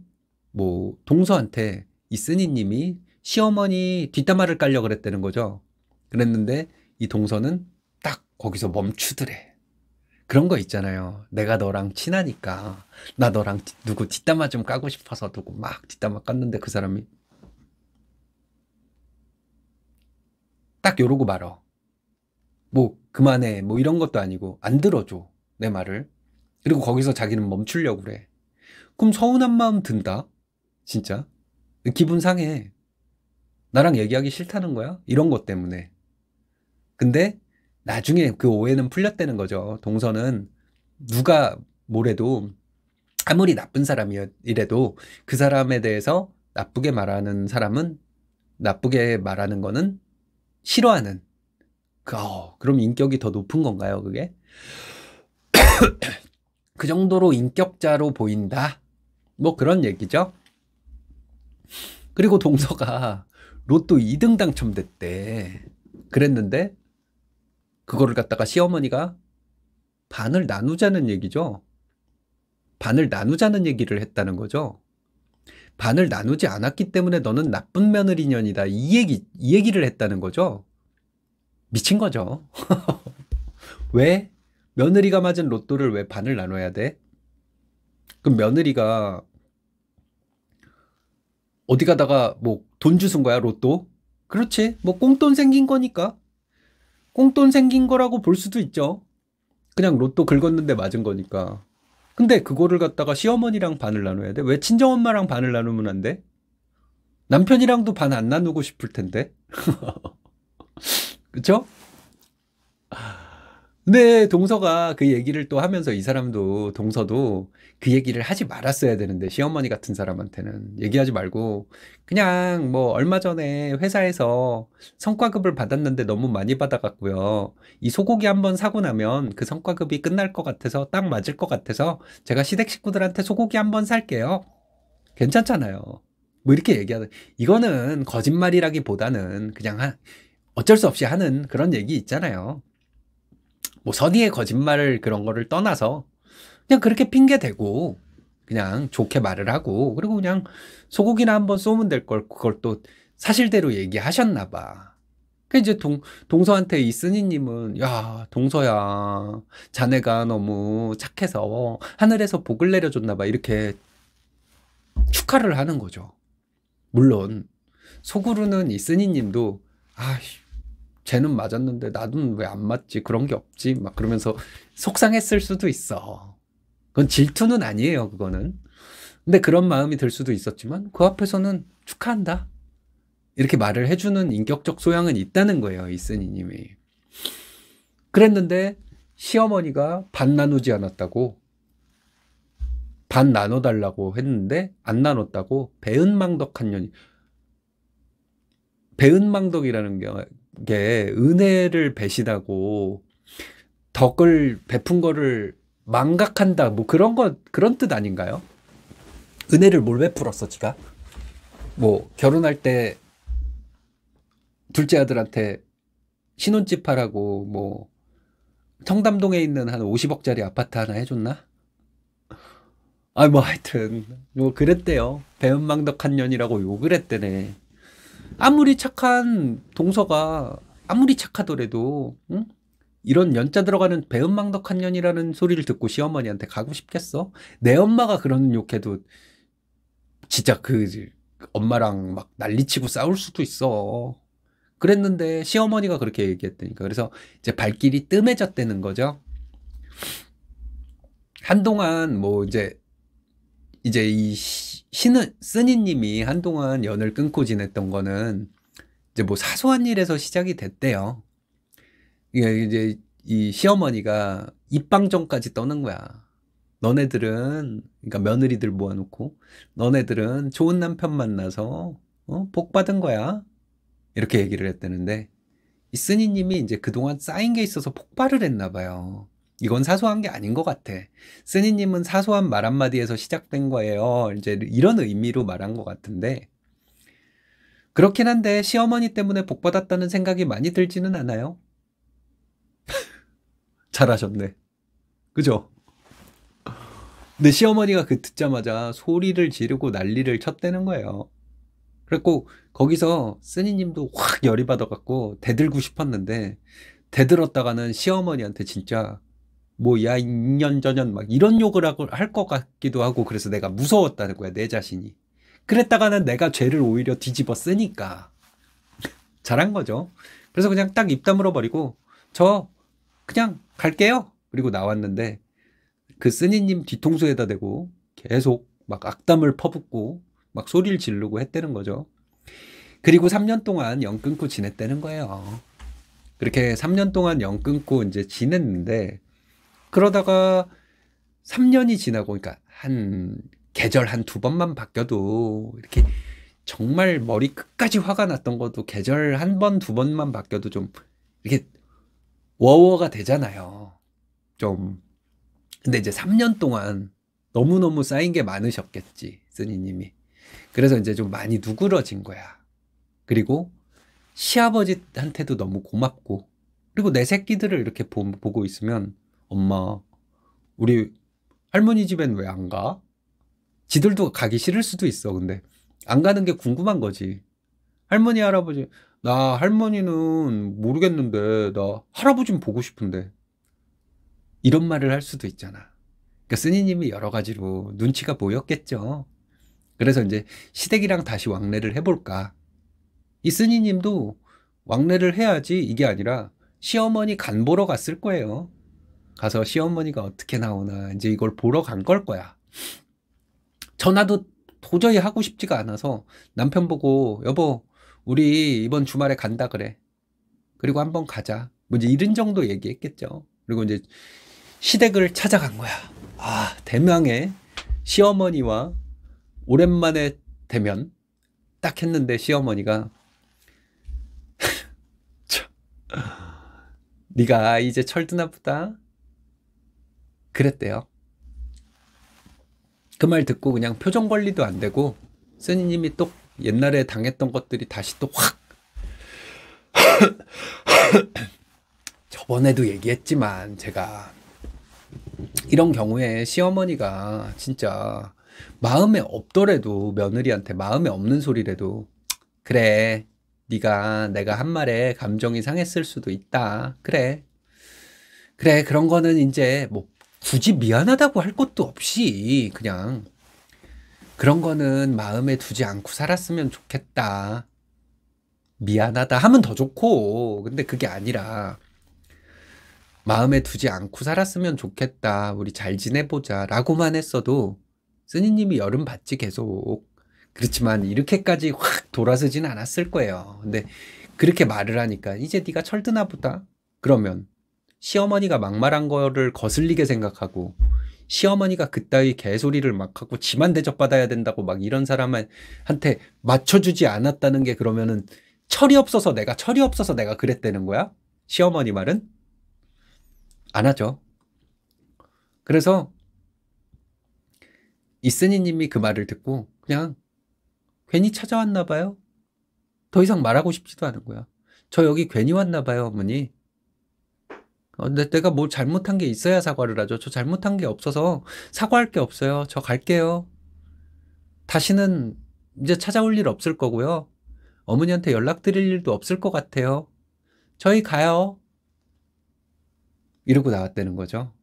뭐 동서한테 이 스님님이 시어머니 뒷담화를 깔려 그랬다는 거죠. 그랬는데 이 동선은 딱 거기서 멈추더래. 그런 거 있잖아요. 내가 너랑 친하니까 나 너랑 누구 뒷담화 좀 까고 싶어서 두고 막 뒷담화 깠는데 그 사람이 딱 요러고 말어. 뭐 그만해 뭐 이런 것도 아니고 안 들어줘 내 말을. 그리고 거기서 자기는 멈추려고 그래. 그럼 서운한 마음 든다. 진짜. 기분 상해. 나랑 얘기하기 싫다는 거야? 이런 것 때문에. 근데 나중에 그 오해는 풀렸다는 거죠. 동서는 누가 뭐래도 아무리 나쁜 사람이래도 그 사람에 대해서 나쁘게 말하는 사람은 나쁘게 말하는 거는 싫어하는 그, 어, 그럼 인격이 더 높은 건가요, 그게? 그 정도로 인격자로 보인다. 뭐 그런 얘기죠. 그리고 동서가 로또 2등 당첨됐대. 그랬는데 그거를 갖다가 시어머니가 반을 나누자는 얘기죠. 반을 나누자는 얘기를 했다는 거죠. 반을 나누지 않았기 때문에 너는 나쁜 며느리년이다. 이 얘기, 이 얘기를 했다는 거죠. 미친 거죠. 왜? 며느리가 맞은 로또를 왜 반을 나눠야 돼? 그럼 며느리가 어디 가다가 뭐 돈주신 거야, 로또? 그렇지. 뭐 꽁돈 생긴 거니까. 꽁돈 생긴 거라고 볼 수도 있죠. 그냥 로또 긁었는데 맞은 거니까. 근데 그거를 갖다가 시어머니랑 반을 나눠야 돼? 왜 친정엄마랑 반을 나누면 안 돼? 남편이랑도 반 안 나누고 싶을 텐데. 그쵸? 근데 네, 동서가 그 얘기를 또 하면서 이 사람도 동서도 그 얘기를 하지 말았어야 되는데 시어머니 같은 사람한테는 얘기하지 말고 그냥 뭐 얼마 전에 회사에서 성과급을 받았는데 너무 많이 받아갔고요. 이 소고기 한번 사고 나면 그 성과급이 끝날 것 같아서 딱 맞을 것 같아서 제가 시댁 식구들한테 소고기 한번 살게요. 괜찮잖아요. 뭐 이렇게 얘기하는 이거는 거짓말이라기보다는 그냥 어쩔 수 없이 하는 그런 얘기 있잖아요. 뭐 선의의 거짓말을 그런 거를 떠나서 그냥 그렇게 핑계 대고 그냥 좋게 말을 하고 그리고 그냥 소고기나 한번 쏘면 될 걸 그걸 또 사실대로 얘기하셨나 봐. 그 이제 동 동서한테 이 스니님은 야 동서야 자네가 너무 착해서 하늘에서 복을 내려줬나 봐 이렇게 축하를 하는 거죠. 물론 속으로는 이 스니님도 아휴 쟤는 맞았는데 나는 왜 안 맞지? 그런 게 없지? 막 그러면서 속상했을 수도 있어. 그건 질투는 아니에요, 그거는. 근데 그런 마음이 들 수도 있었지만 그 앞에서는 축하한다. 이렇게 말을 해주는 인격적 소양은 있다는 거예요, 이스니님이. 그랬는데 시어머니가 반 나누지 않았다고 반 나눠달라고 했는데 안 나눴다고 배은망덕한 년이 배은망덕이라는 게 하나 은혜를 배신하고 덕을 베푼 거를 망각한다 뭐 그런 것 그런 뜻 아닌가요? 은혜를 뭘 베풀었어 지가? 뭐 결혼할 때 둘째 아들한테 신혼집 하라고 뭐 청담동에 있는 한 50억짜리 아파트 하나 해줬나? 아뭐 하여튼 뭐 그랬대요 배은망덕한 년이라고 욕을 했대네 아무리 착한 동서가 아무리 착하더라도 응? 이런 연자 들어가는 배은망덕한 년이라는 소리를 듣고 시어머니한테 가고 싶겠어? 내 엄마가 그런 욕해도 진짜 그 엄마랑 막 난리치고 싸울 수도 있어. 그랬는데 시어머니가 그렇게 얘기했다니까. 그래서 이제 발길이 뜸해졌다는 거죠. 한동안 뭐 이제 이제 이 신은 스님님이 한동안 연을 끊고 지냈던 거는 이제 뭐 사소한 일에서 시작이 됐대요. 이제이 시어머니가 입방정까지 떠는 거야. 너네들은 그러니까 며느리들 모아놓고 너네들은 좋은 남편 만나서 어? 복 받은 거야. 이렇게 얘기를 했다는데 이 스님님이 이제 그동안 쌓인 게 있어서 폭발을 했나 봐요. 이건 사소한 게 아닌 것 같아. 스니님은 사소한 말 한마디에서 시작된 거예요. 이제 이런 의미로 말한 것 같은데. 그렇긴 한데 시어머니 때문에 복 받았다는 생각이 많이 들지는 않아요. 잘하셨네. 그죠? 근데 시어머니가 그 듣자마자 소리를 지르고 난리를 쳤다는 거예요. 그랬고 거기서 스니님도 확 열이 받아갖고 대들고 싶었는데 대들었다가는 시어머니한테 진짜 뭐야 2년 전년 막 이런 욕을 하고 할 것 같기도 하고 그래서 내가 무서웠다는 거야 내 자신이 그랬다가는 내가 죄를 오히려 뒤집어 쓰니까 잘한 거죠 그래서 그냥 딱 입 다물어 버리고 저 그냥 갈게요 그리고 나왔는데 그 스니님 뒤통수에다 대고 계속 막 악담을 퍼붓고 막 소리를 지르고 했다는 거죠 그리고 3년 동안 영 끊고 지냈다는 거예요 그렇게 3년 동안 영 끊고 이제 지냈는데 그러다가 3년이 지나고 그러니까 한 계절 한 두 번만 바뀌어도 이렇게 정말 머리 끝까지 화가 났던 것도 계절 한 번, 두 번만 바뀌어도 좀 이렇게 워워가 되잖아요. 좀. 근데 이제 3년 동안 너무너무 쌓인 게 많으셨겠지, 스님님이. 그래서 이제 좀 많이 누그러진 거야. 그리고 시아버지한테도 너무 고맙고, 그리고 내 새끼들을 이렇게 보, 보고 있으면 엄마, 우리 할머니 집엔 왜 안 가? 지들도 가기 싫을 수도 있어. 근데 안 가는 게 궁금한 거지. 할머니, 할아버지, 나 할머니는 모르겠는데, 나 할아버지는 보고 싶은데. 이런 말을 할 수도 있잖아. 그러니까 스님이 여러 가지로 눈치가 보였겠죠. 그래서 이제 시댁이랑 다시 왕래를 해볼까. 이 스님도 왕래를 해야지 이게 아니라 시어머니 간 보러 갔을 거예요. 가서 시어머니가 어떻게 나오나 이제 이걸 보러 간 걸 거야. 전화도 도저히 하고 싶지가 않아서 남편 보고 여보 우리 이번 주말에 간다 그래. 그리고 한번 가자. 뭐 이제 이런 정도 얘기했겠죠. 그리고 이제 시댁을 찾아간 거야. 아 대명의 시어머니와 오랜만에 대면딱 했는데 시어머니가 네가 이제 철드나 보다. 그랬대요. 그 말 듣고 그냥 표정 관리도 안 되고 스님이 또 옛날에 당했던 것들이 다시 또 확 저번에도 얘기했지만 제가 이런 경우에 시어머니가 진짜 마음에 없더라도 며느리한테 마음에 없는 소리라도 그래 네가 내가 한 말에 감정이 상했을 수도 있다 그래 그래 그런 거는 이제 뭐 굳이 미안하다고 할 것도 없이 그냥 그런 거는 마음에 두지 않고 살았으면 좋겠다. 미안하다 하면 더 좋고 근데 그게 아니라 마음에 두지 않고 살았으면 좋겠다. 우리 잘 지내보자. 라고만 했어도 스님님이 여름 받지 계속. 그렇지만 이렇게까지 확 돌아서진 않았을 거예요. 근데 그렇게 말을 하니까 이제 네가 철드나 보다. 그러면 시어머니가 막말한 거를 거슬리게 생각하고 시어머니가 그따위 개소리를 막 하고 지만 대접받아야 된다고 막 이런 사람한테 맞춰주지 않았다는 게 그러면은 철이 없어서 내가 철이 없어서 내가 그랬다는 거야? 시어머니 말은? 안 하죠. 그래서 이스니 님이 그 말을 듣고 그냥 괜히 찾아왔나 봐요. 더 이상 말하고 싶지도 않은 거야. 저 여기 괜히 왔나 봐요, 어머니. 어, 내가 뭘 잘못한 게 있어야 사과를 하죠. 저 잘못한 게 없어서 사과할 게 없어요. 저 갈게요. 다시는 이제 찾아올 일 없을 거고요. 어머니한테 연락드릴 일도 없을 것 같아요. 저희 가요. 이러고 나왔다는 거죠.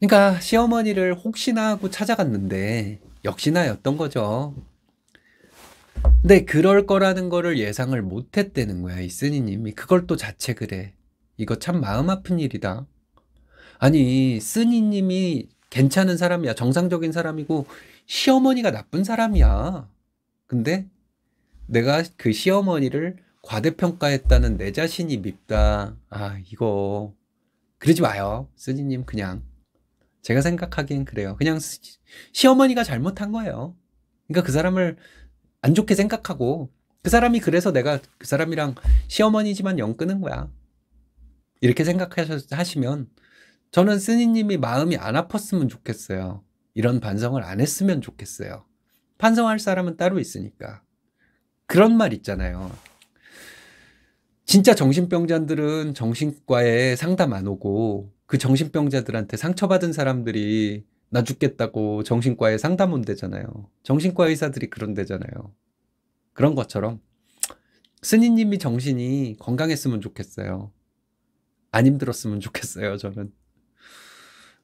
그러니까 시어머니를 혹시나 하고 찾아갔는데 역시나였던 거죠. 근데 그럴 거라는 거를 예상을 못 했다는 거야, 이스니님이. 그걸 또 자책을 해. 이거 참 마음 아픈 일이다. 아니, 스니님이 괜찮은 사람이야. 정상적인 사람이고, 시어머니가 나쁜 사람이야. 근데 내가 그 시어머니를 과대평가했다는 내 자신이 밉다. 아, 이거. 그러지 마요. 스니님, 그냥. 제가 생각하기엔 그래요. 그냥 시, 시어머니가 잘못한 거예요. 그러니까 그 사람을 안 좋게 생각하고 그 사람이 그래서 내가 그 사람이랑 시어머니지만 연 끄는 거야. 이렇게 생각하시면 저는 스님님이 마음이 안 아팠으면 좋겠어요. 이런 반성을 안 했으면 좋겠어요. 반성할 사람은 따로 있으니까. 그런 말 있잖아요. 진짜 정신병자들은 정신과에 상담 안 오고 그 정신병자들한테 상처받은 사람들이 나 죽겠다고 정신과에 상담원 되잖아요. 정신과 의사들이 그런 데잖아요. 그런 것처럼 스님님이 정신이 건강했으면 좋겠어요. 안 힘들었으면 좋겠어요, 저는.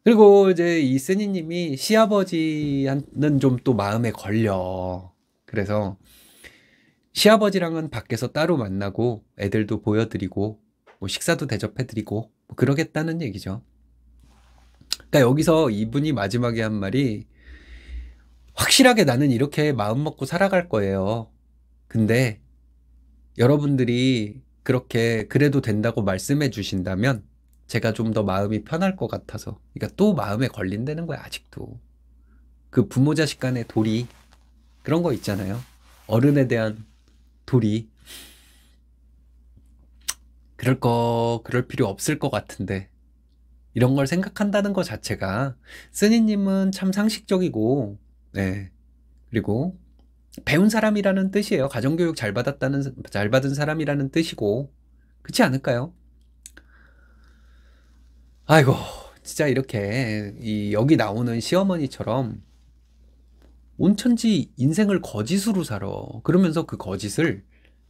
그리고 이제 이 스님님이 시아버지는 좀 또 마음에 걸려. 그래서 시아버지랑은 밖에서 따로 만나고 애들도 보여드리고 뭐 식사도 대접해드리고 뭐 그러겠다는 얘기죠. 그러니까 여기서 이분이 마지막에 한 말이 확실하게 나는 이렇게 마음 먹고 살아갈 거예요. 근데 여러분들이 그렇게 그래도 된다고 말씀해 주신다면 제가 좀 더 마음이 편할 것 같아서. 그러니까 또 마음에 걸린다는 거야, 아직도. 그 부모 자식 간의 도리. 그런 거 있잖아요. 어른에 대한 도리. 그럴 거, 그럴 필요 없을 것 같은데. 이런 걸 생각한다는 것 자체가 스니님은참 상식적이고 네. 그리고 배운 사람이라는 뜻이에요. 가정교육 잘 받았다는 잘 받은 사람이라는 뜻이고 그렇지 않을까요? 아이고 진짜 이렇게 이 여기 나오는 시어머니처럼 온천지 인생을 거짓으로 살아 그러면서 그 거짓을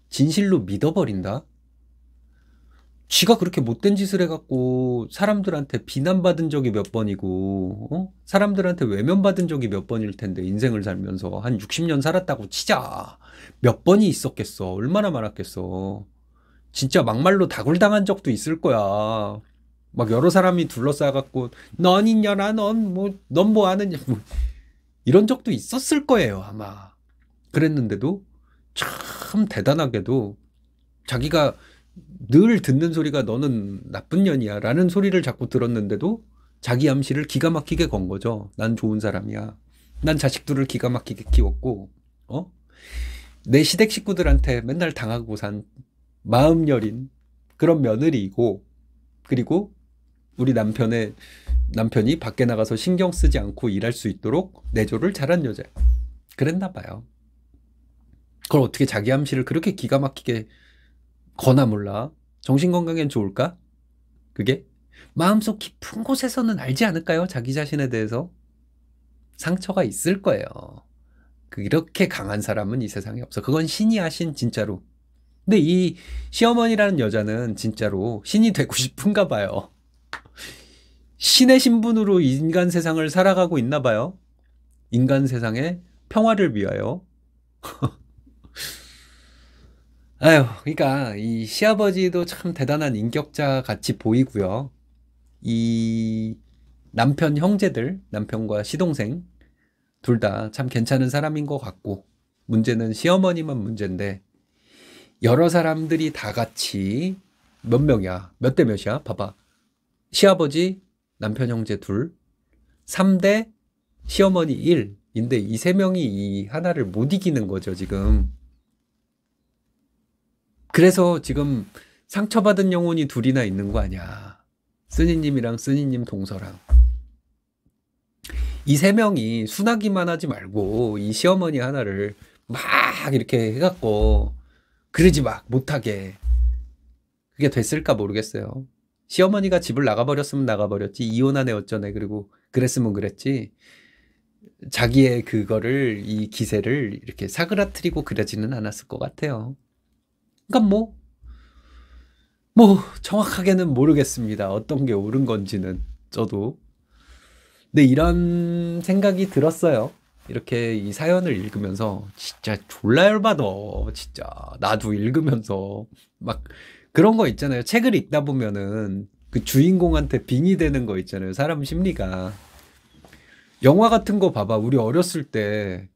진실로 믿어버린다. 지가 그렇게 못된 짓을 해갖고 사람들한테 비난받은 적이 몇 번이고 어? 사람들한테 외면받은 적이 몇 번일 텐데 인생을 살면서 한 60년 살았다고 치자 몇 번이 있었겠어 얼마나 많았겠어 진짜 막말로 다굴당한 적도 있을 거야 막 여러 사람이 둘러싸갖고 넌 있냐나 넌뭐넌뭐 뭐 하느냐 뭐 이런 적도 있었을 거예요 아마 그랬는데도 참 대단하게도 자기가 늘 듣는 소리가 너는 나쁜 년이야 라는 소리를 자꾸 들었는데도 자기 암시를 기가 막히게 건 거죠. 난 좋은 사람이야. 난 자식들을 기가 막히게 키웠고, 어? 내 시댁 식구들한테 맨날 당하고 산 마음 여린 그런 며느리이고, 그리고 우리 남편의 남편이 밖에 나가서 신경 쓰지 않고 일할 수 있도록 내조를 잘한 여자. 야 그랬나 봐요. 그걸 어떻게 자기 암시를 그렇게 기가 막히게 거나 몰라. 정신건강엔 좋을까? 그게? 마음속 깊은 곳에서는 알지 않을까요? 자기 자신에 대해서? 상처가 있을 거예요. 그렇게 강한 사람은 이 세상에 없어. 그건 신이 하신 진짜로. 근데 이 시어머니라는 여자는 진짜로 신이 되고 싶은가 봐요. 신의 신분으로 인간 세상을 살아가고 있나 봐요. 인간 세상의 평화를 위하여. 아유, 그러니까 이 시아버지도 참 대단한 인격자 같이 보이고요. 이 남편 형제들, 남편과 시동생 둘 다 참 괜찮은 사람인 것 같고 문제는 시어머니만 문제인데 여러 사람들이 다 같이 몇 명이야? 몇 대 몇이야? 봐봐. 시아버지, 남편 형제 둘, 3대 시어머니 1인데 이 세 명이 이 하나를 못 이기는 거죠, 지금. 그래서 지금 상처받은 영혼이 둘이나 있는 거 아니야. 스니님이랑 스니님 동서랑. 이 세 명이 순하기만 하지 말고 이 시어머니 하나를 막 이렇게 해갖고 그러지 막 못하게 그게 됐을까 모르겠어요. 시어머니가 집을 나가버렸으면 나가버렸지 이혼하네 어쩌네 그리고 그랬으면 그랬지 자기의 그거를 이 기세를 이렇게 사그라뜨리고 그러지는 않았을 것 같아요. 그러니까 뭐, 뭐, 정확하게는 모르겠습니다. 어떤 게 옳은 건지는 저도. 근데 이런 생각이 들었어요. 이렇게 이 사연을 읽으면서 진짜 졸라 열받아. 진짜. 나도 읽으면서 막 그런 거 있잖아요. 책을 읽다 보면은 그 주인공한테 빙의되는 거 있잖아요. 사람 심리가. 영화 같은 거 봐봐. 우리 어렸을 때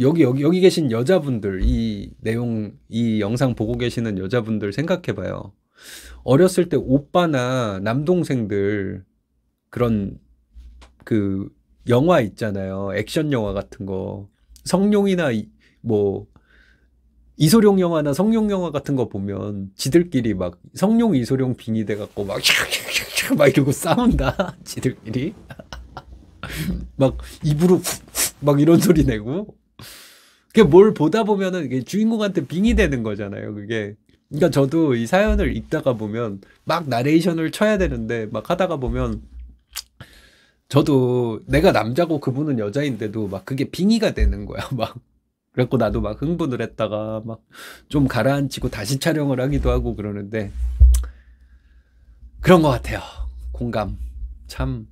여기 여기 여기 계신 여자분들 이 내용 이 영상 보고 계시는 여자분들 생각해봐요. 어렸을 때 오빠나 남동생들 그런 그 영화 있잖아요. 액션 영화 같은 거 성룡이나 뭐 이소룡 영화나 성룡 영화 같은 거 보면 지들끼리 막 성룡 이소룡 빙이 돼 갖고 막막 이러고 싸운다 지들끼리 막 입으로 막 이런 소리 내고 그게 뭘 보다 보면은 이게 주인공한테 빙이 되는 거잖아요. 그게 그러니까 저도 이 사연을 읽다가 보면 막 나레이션을 쳐야 되는데 막 하다가 보면 저도 내가 남자고 그분은 여자인데도 막 그게 빙의가 되는 거야. 막 그래갖고 나도 막 흥분을 했다가 막 좀 가라앉히고 다시 촬영을 하기도 하고 그러는데 그런 것 같아요. 공감. 참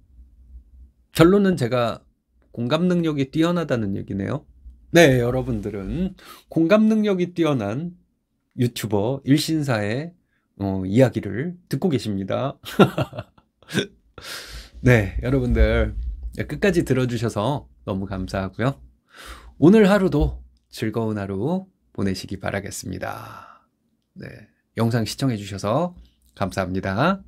결론은 제가 공감 능력이 뛰어나다는 얘기네요. 네, 여러분들은 공감 능력이 뛰어난 유튜버 일신사의 어, 이야기를 듣고 계십니다. 네, 여러분들 네, 끝까지 들어주셔서 너무 감사하고요. 오늘 하루도 즐거운 하루 보내시기 바라겠습니다. 네, 영상 시청해주셔서 감사합니다.